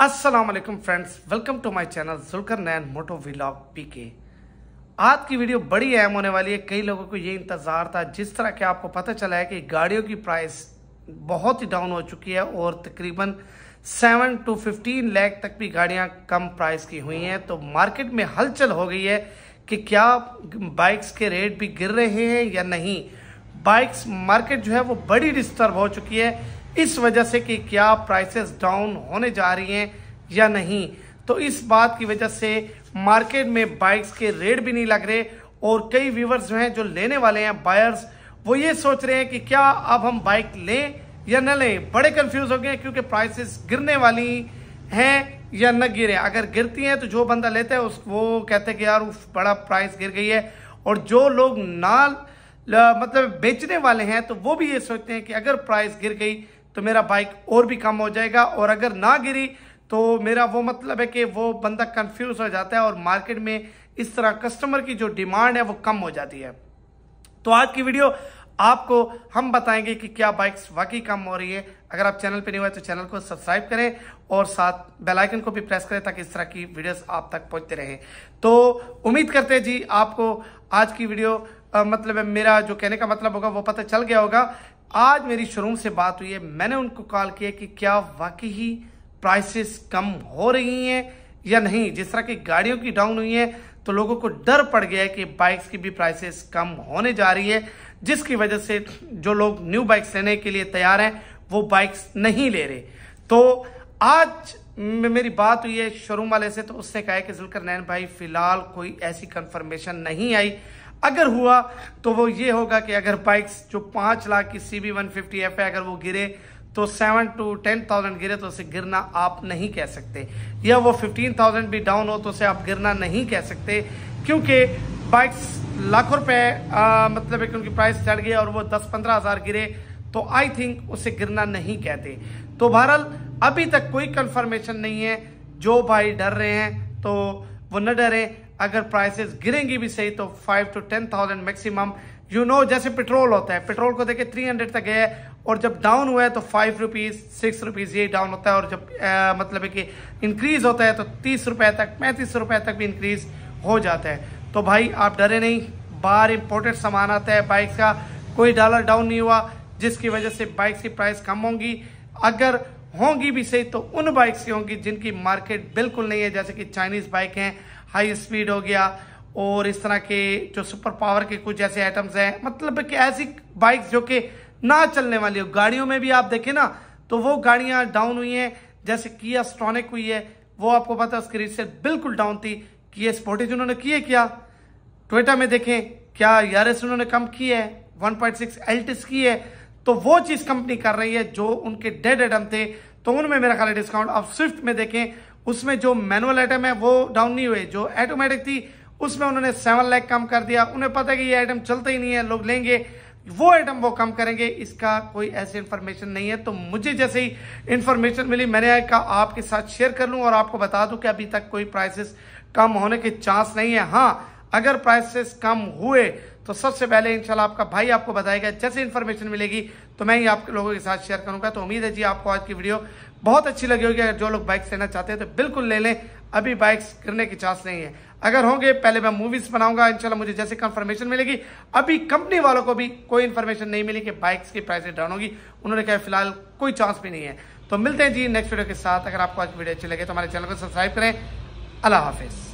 Aslam friends welcome to my channel Zulkar Nain moto vlog पीके आज की video बड़ी अहम होने वाली है कई लोगों को ये इंतज़ार था जिस तरह के आपको पता चला है कि गाड़ियों की प्राइस बहुत ही डाउन हो चुकी है और तकरीबन 7 टू 15 लाख तक भी गाड़ियां कम प्राइस की हुई हैं तो मार्केट में हलचल हो गई है कि क्या बाइक्स के रेट भी गिर रहे हैं या नहीं बाइक्स मार्केट जो है वो बड़ी डिस्टर्ब हो चुकी है इस वजह से कि क्या प्राइसेस डाउन होने जा रही हैं या नहीं तो इस बात की वजह से मार्केट में बाइक्स के रेट भी नहीं लग रहे और कई व्यूवर्स जो हैं जो लेने वाले हैं बायर्स वो ये सोच रहे हैं कि क्या अब हम बाइक लें या न लें बड़े कंफ्यूज हो गए क्योंकि प्राइसेस गिरने वाली हैं या न गिरे अगर गिरती हैं तो जो बंदा लेता है उस वो कहते हैं कि यार उफ बड़ा प्राइस गिर गई है और जो लोग ना मतलब बेचने वाले हैं तो वो भी ये सोचते हैं कि अगर प्राइस गिर गई तो मेरा बाइक और भी कम हो जाएगा और अगर ना गिरी तो मेरा वो मतलब है कि वो बंदा कंफ्यूज हो जाता है और मार्केट में इस तरह कस्टमर की जो डिमांड है वो कम हो जाती है तो आज की वीडियो आपको हम बताएंगे कि क्या बाइक्स वाकई कम हो रही है अगर आप चैनल पर नहीं हुए तो चैनल को सब्सक्राइब करें और साथ बेल आइकन को भी प्रेस करें ताकि इस तरह की वीडियोस आप तक पहुंचते रहें तो उम्मीद करते हैं जी आपको आज की वीडियो आ, मतलब मेरा जो कहने का मतलब होगा वो पता चल गया होगा आज मेरी शोरूम से बात हुई है मैंने उनको कॉल किया कि क्या वाकई ही प्राइसेस कम हो रही हैं या नहीं जिस तरह की गाड़ियों की डाउन हुई है तो लोगों को डर पड़ गया है कि बाइक्स की भी प्राइसेस कम होने जा रही है जिसकी वजह से जो लोग न्यू बाइक्स लेने के लिए तैयार हैं वो बाइक्स नहीं ले रहे तो आज मेरी बात हुई है शोरूम वाले से तो उसने कहा है कि जुलकर नैन भाई फिलहाल कोई ऐसी कंफर्मेशन नहीं आई अगर हुआ तो वो ये होगा कि अगर बाइक्स जो पांच लाख की C B one fifty F अगर वो गिरे तो सेवन टू टेन थाउजेंड गिरे तो उसे गिरना आप नहीं कह सकते या वो फिफ्टीन थाउजेंड भी डाउन हो तो उसे आप गिरना नहीं कह सकते क्योंकि बाइक्स लाखों रुपए मतलब है कि उनकी प्राइस चढ़ गई और वो दस पंद्रह हज़ार गिरे तो आई थिंक उसे गिरना नहीं कहते तो बहरहाल अभी तक कोई कंफर्मेशन नहीं है जो भाई डर रहे हैं तो वो न डरे अगर प्राइसेस गिरेंगी भी सही तो five to ten thousand maximum you know जैसे पेट्रोल होता है पेट्रोल को देखे थ्री हंड्रेड तक है और जब डाउन हुआ है तो फाइव रुपीज़ सिक्स रुपीज़ ये डाउन होता है और जब आ, मतलब है कि इंक्रीज होता है तो तीस रुपए तक पैंतीस रुपए तक भी इंक्रीज हो जाता है तो भाई आप डरे नहीं बाहर इम्पोर्टेड सामान आता है बाइक का कोई डॉलर डाउन नहीं हुआ जिसकी वजह से बाइक की प्राइस कम होंगी अगर होंगी भी सही तो उन बाइक से होंगी जिनकी मार्केट बिल्कुल नहीं है जैसे कि चाइनीज़ बाइक हैं हाई स्पीड हो गया और इस तरह के जो सुपर पावर के कुछ ऐसे आइटम्स हैं मतलब कि ऐसी बाइक्स जो कि ना चलने वाली हो गाड़ियों में भी आप देखें ना तो वो गाड़ियाँ डाउन हुई हैं जैसे किया स्ट्रॉनिक हुई है वो आपको पता है उसकी रीच बिल्कुल डाउन थी ये स्पोर्टेज उन्होंने की है क्या टोयटा में देखें क्या यार e उन्होंने कम की है वन पॉइंट सिक्स एल्टिस की है तो वो चीज कंपनी कर रही है जो उनके डेड आइटम थे तो उनमें मेरा ख्याल डिस्काउंट आप स्विफ्ट में देखें उसमें जो मैनुअल आइटम है वो डाउन नहीं हुए जो ऑटोमेटिक थी उसमें उन्होंने सेवन लैख कम कर दिया उन्हें पता है कि ये आइटम चलता ही नहीं है लोग लेंगे वो आइटम वो कम करेंगे इसका कोई ऐसी इंफॉर्मेशन नहीं है तो मुझे जैसे ही इंफॉर्मेशन मिली मैंने कहा आपके साथ शेयर कर लूँ और आपको बता दूं कि अभी तक कोई प्राइसेस कम होने के चांस नहीं है हाँ अगर प्राइसेस कम हुए तो सबसे पहले इंशाल्लाह आपका भाई आपको बताएगा जैसे इन्फॉर्मेशन मिलेगी तो मैं ही आपके लोगों के साथ शेयर करूंगा तो उम्मीद है जी आपको आज की वीडियो बहुत अच्छी लगी होगी अगर जो लोग बाइक्स लेना चाहते हैं तो बिल्कुल ले लें अभी बाइक्स गिरने की चांस नहीं है अगर होंगे पहले मैं मूवीज बनाऊंगा इंशाल्लाह मुझे जैसे कंफर्मेशन मिलेगी अभी कंपनी वालों को भी कोई इन्फॉर्मेशन नहीं मिली कि बाइक्स की प्राइस डाउन होगी उन्होंने कहा फिलहाल कोई चांस भी नहीं है तो मिलते हैं जी नेक्स्ट वीडियो के साथ अगर आपको आज वीडियो अच्छी लगे तो हमारे चैनल को सब्सक्राइब करें अल्लाह हाफिज़